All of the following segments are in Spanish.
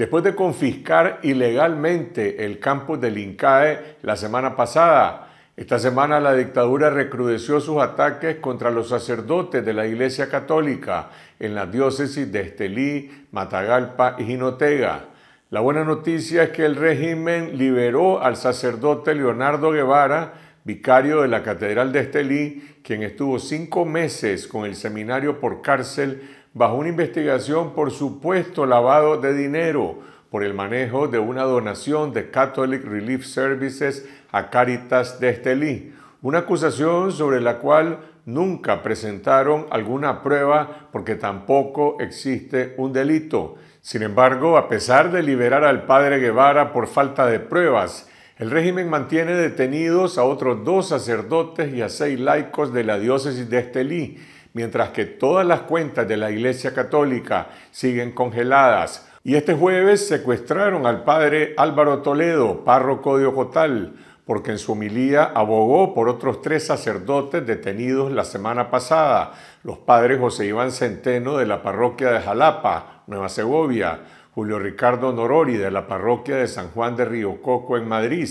Después de confiscar ilegalmente el campus del INCAE la semana pasada, esta semana la dictadura recrudeció sus ataques contra los sacerdotes de la Iglesia Católica en las diócesis de Estelí, Matagalpa y Jinotega. La buena noticia es que el régimen liberó al sacerdote Leonardo Guevara, vicario de la Catedral de Estelí, quien estuvo cinco meses con el seminario por cárcel bajo una investigación por supuesto lavado de dinero por el manejo de una donación de Catholic Relief Services a Caritas de Estelí, una acusación sobre la cual nunca presentaron alguna prueba porque tampoco existe un delito. Sin embargo, a pesar de liberar al padre Guevara por falta de pruebas, el régimen mantiene detenidos a otros dos sacerdotes y a seis laicos de la diócesis de Estelí, mientras que todas las cuentas de la Iglesia Católica siguen congeladas. Y este jueves secuestraron al padre Álvaro Toledo, párroco de Ocotal, porque en su homilía abogó por otros tres sacerdotes detenidos la semana pasada, los padres José Iván Centeno de la parroquia de Jalapa, Nueva Segovia, Julio Ricardo Norori de la parroquia de San Juan de Río Coco en Madrid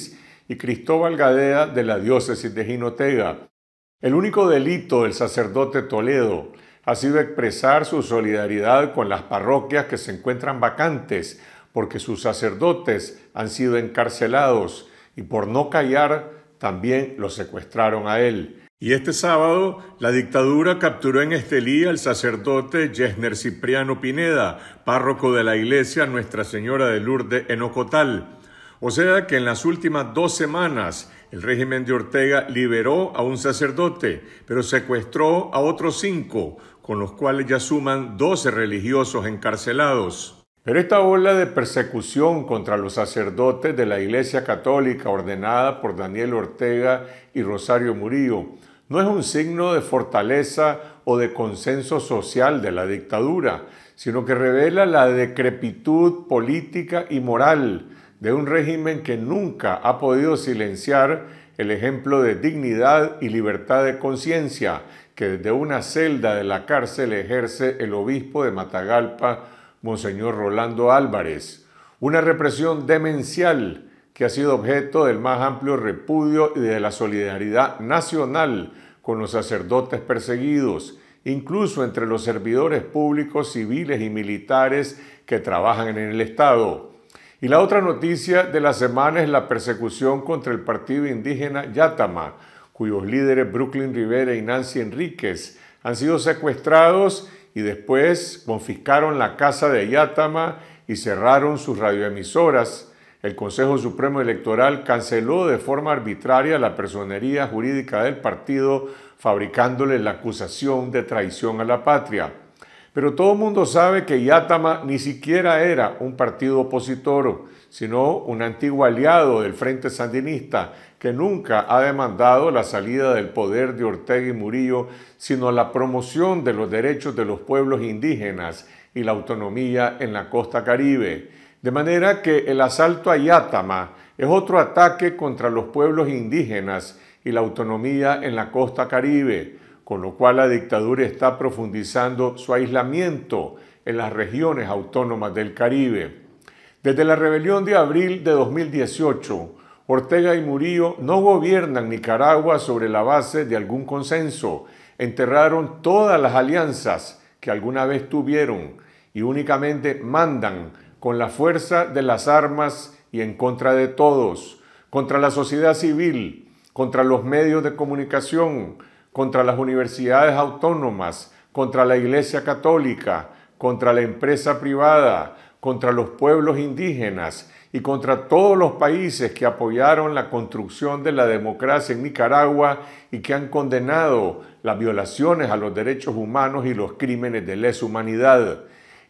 y Cristóbal Gadea de la diócesis de Jinotega. El único delito del sacerdote Toledo ha sido expresar su solidaridad con las parroquias que se encuentran vacantes porque sus sacerdotes han sido encarcelados y por no callar también lo secuestraron a él. Y este sábado la dictadura capturó en Estelí al sacerdote Yesner Cipriano Pineda, párroco de la iglesia Nuestra Señora de Lourdes en Ocotal. O sea que en las últimas dos semanas el régimen de Ortega liberó a un sacerdote, pero secuestró a otros cinco, con los cuales ya suman 12 religiosos encarcelados. Pero esta ola de persecución contra los sacerdotes de la Iglesia Católica ordenada por Daniel Ortega y Rosario Murillo no es un signo de fortaleza o de consenso social de la dictadura, sino que revela la decrepitud política y moral de un régimen que nunca ha podido silenciar el ejemplo de dignidad y libertad de conciencia que desde una celda de la cárcel ejerce el obispo de Matagalpa, Monseñor Rolando Álvarez. Una represión demencial que ha sido objeto del más amplio repudio y de la solidaridad nacional con los sacerdotes perseguidos, incluso entre los servidores públicos civiles y militares que trabajan en el Estado. Y la otra noticia de la semana es la persecución contra el partido indígena Yatama, cuyos líderes Brooklyn Rivera y Nancy Enríquez han sido secuestrados y después confiscaron la casa de Yatama y cerraron sus radioemisoras. El Consejo Supremo Electoral canceló de forma arbitraria la personería jurídica del partido, fabricándole la acusación de traición a la patria. Pero todo el mundo sabe que Yatama ni siquiera era un partido opositor, sino un antiguo aliado del Frente Sandinista que nunca ha demandado la salida del poder de Ortega y Murillo, sino la promoción de los derechos de los pueblos indígenas y la autonomía en la costa caribe. De manera que el asalto a Yatama es otro ataque contra los pueblos indígenas y la autonomía en la costa caribe con lo cual la dictadura está profundizando su aislamiento en las regiones autónomas del Caribe. Desde la rebelión de abril de 2018, Ortega y Murillo no gobiernan Nicaragua sobre la base de algún consenso. Enterraron todas las alianzas que alguna vez tuvieron y únicamente mandan con la fuerza de las armas y en contra de todos, contra la sociedad civil, contra los medios de comunicación, contra las universidades autónomas, contra la Iglesia Católica, contra la empresa privada, contra los pueblos indígenas y contra todos los países que apoyaron la construcción de la democracia en Nicaragua y que han condenado las violaciones a los derechos humanos y los crímenes de lesa humanidad,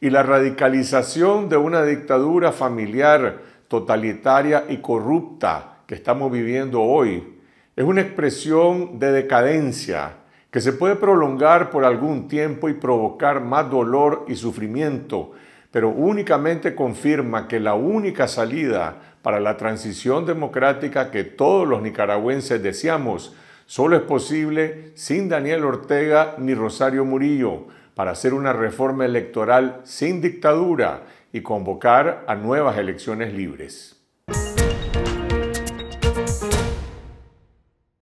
y la radicalización de una dictadura familiar totalitaria y corrupta que estamos viviendo hoy es una expresión de decadencia que se puede prolongar por algún tiempo y provocar más dolor y sufrimiento, pero únicamente confirma que la única salida para la transición democrática que todos los nicaragüenses deseamos solo es posible sin Daniel Ortega ni Rosario Murillo para hacer una reforma electoral sin dictadura y convocar a nuevas elecciones libres.